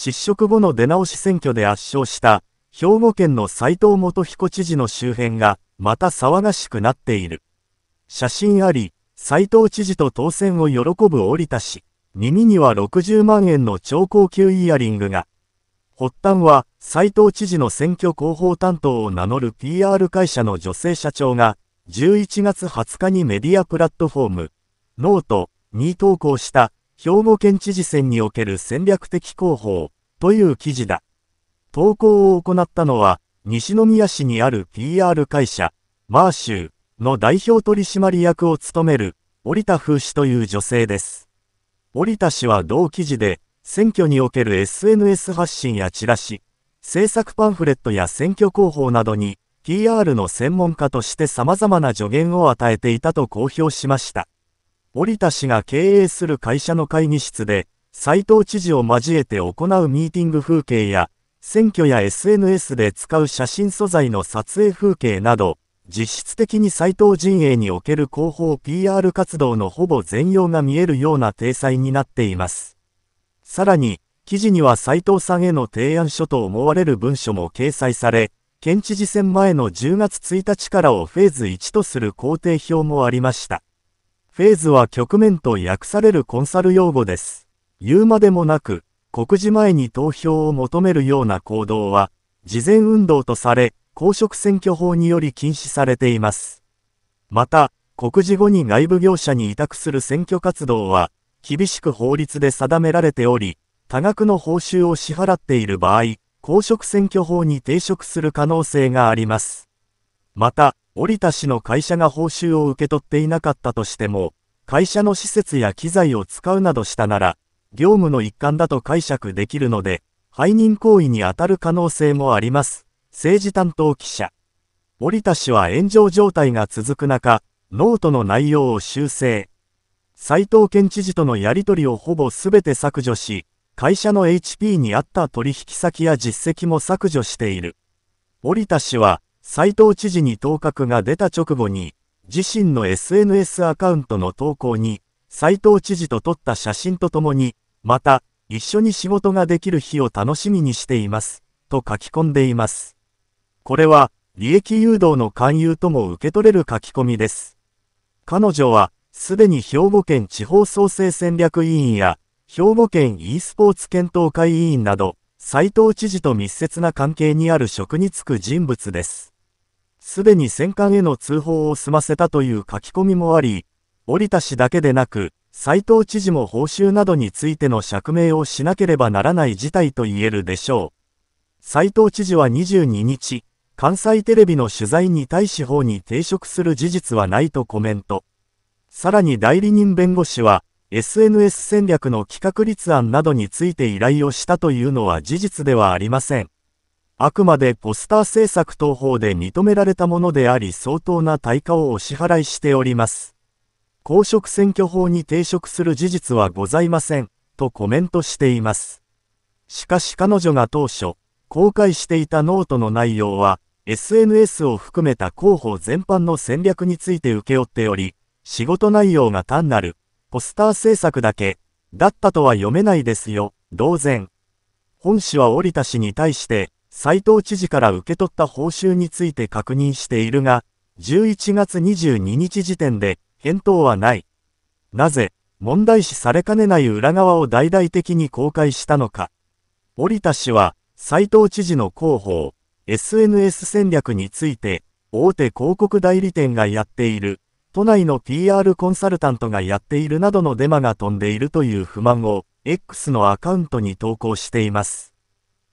失職後の出直し選挙で圧勝した兵庫県の斉藤元彦知事の周辺がまた騒がしくなっている。写真あり、斉藤知事と当選を喜ぶ折田氏、耳には60万円の超高級イヤリングが。発端は、斉藤知事の選挙広報担当を名乗る PR 会社の女性社長が、11月20日にメディアプラットフォーム、ノートに投稿した兵庫県知事選における戦略的広報という記事だ。投稿を行ったのは、西宮市にある PR 会社、マーシューの代表取締役を務める、折田風氏という女性です。折田氏は同記事で、選挙における SNS 発信やチラシ、政策パンフレットや選挙広報などに、PR の専門家として様々な助言を与えていたと公表しました。織田氏が経営する会社の会議室で、斉藤知事を交えて行うミーティング風景や、選挙や SNS で使う写真素材の撮影風景など、実質的に斎藤陣営における広報 PR 活動のほぼ全容が見えるような体裁になっています。さらに、記事には斎藤さんへの提案書と思われる文書も掲載され、県知事選前の10月1日からをフェーズ1とする工程表もありました。フェーズは局面と訳されるコンサル用語です。言うまでもなく、告示前に投票を求めるような行動は、事前運動とされ、公職選挙法により禁止されています。また、告示後に外部業者に委託する選挙活動は、厳しく法律で定められており、多額の報酬を支払っている場合、公職選挙法に抵触する可能性があります。また、折田氏の会社が報酬を受け取っていなかったとしても、会社の施設や機材を使うなどしたなら、業務の一環だと解釈できるので、背任行為に当たる可能性もあります。政治担当記者。折田氏は炎上状態が続く中、ノートの内容を修正。斉藤県知事とのやり取りをほぼ全て削除し、会社の HP にあった取引先や実績も削除している。折田氏は、斎藤知事に当確が出た直後に、自身の SNS アカウントの投稿に、斎藤知事と撮った写真とともに、また、一緒に仕事ができる日を楽しみにしています、と書き込んでいます。これは、利益誘導の勧誘とも受け取れる書き込みです。彼女は、すでに兵庫県地方創生戦略委員や、兵庫県 e スポーツ検討会委員など、斎藤知事と密接な関係にある職に就く人物です。すでに戦艦への通報を済ませたという書き込みもあり、り田氏だけでなく、斉藤知事も報酬などについての釈明をしなければならない事態と言えるでしょう。斉藤知事は22日、関西テレビの取材に対し法に抵触する事実はないとコメント。さらに代理人弁護士は、SNS 戦略の企画立案などについて依頼をしたというのは事実ではありません。あくまでポスター制作等法で認められたものであり相当な対価をお支払いしております。公職選挙法に抵触する事実はございません、とコメントしています。しかし彼女が当初、公開していたノートの内容は、SNS を含めた広報全般の戦略について請け負っており、仕事内容が単なる、ポスター制作だけ、だったとは読めないですよ、同然。本氏は折田氏に対して、斉藤知事から受け取った報酬について確認しているが、11月22日時点で返答はない。なぜ、問題視されかねない裏側を大々的に公開したのか。折田氏は、斉藤知事の広報、SNS 戦略について、大手広告代理店がやっている、都内の PR コンサルタントがやっているなどのデマが飛んでいるという不満を、X のアカウントに投稿しています。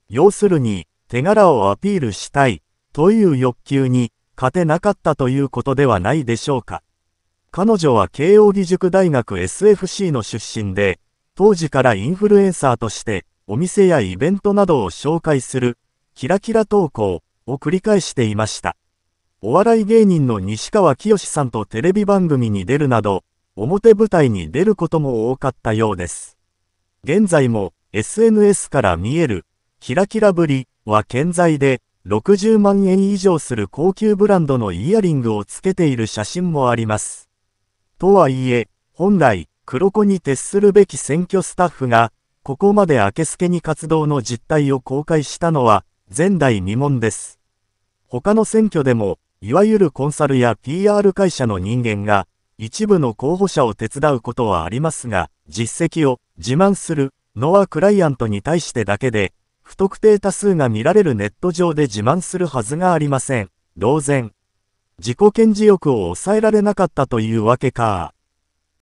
要するに、手柄をアピールしたいという欲求に勝てなかったということではないでしょうか。彼女は慶應義塾大学 SFC の出身で、当時からインフルエンサーとしてお店やイベントなどを紹介するキラキラ投稿を繰り返していました。お笑い芸人の西川きよしさんとテレビ番組に出るなど、表舞台に出ることも多かったようです。現在も SNS から見えるキラキラぶりは健在で、60万円以上する高級ブランドのイヤリングをつけている写真もあります。とはいえ、本来、黒子に徹するべき選挙スタッフが、ここまで明けすけに活動の実態を公開したのは、前代未聞です。他の選挙でも、いわゆるコンサルや PR 会社の人間が、一部の候補者を手伝うことはありますが、実績を自慢するのはクライアントに対してだけで、不特定多数が見られるネット上で自慢するはずがありません。当然。自己顕示欲を抑えられなかったというわけか。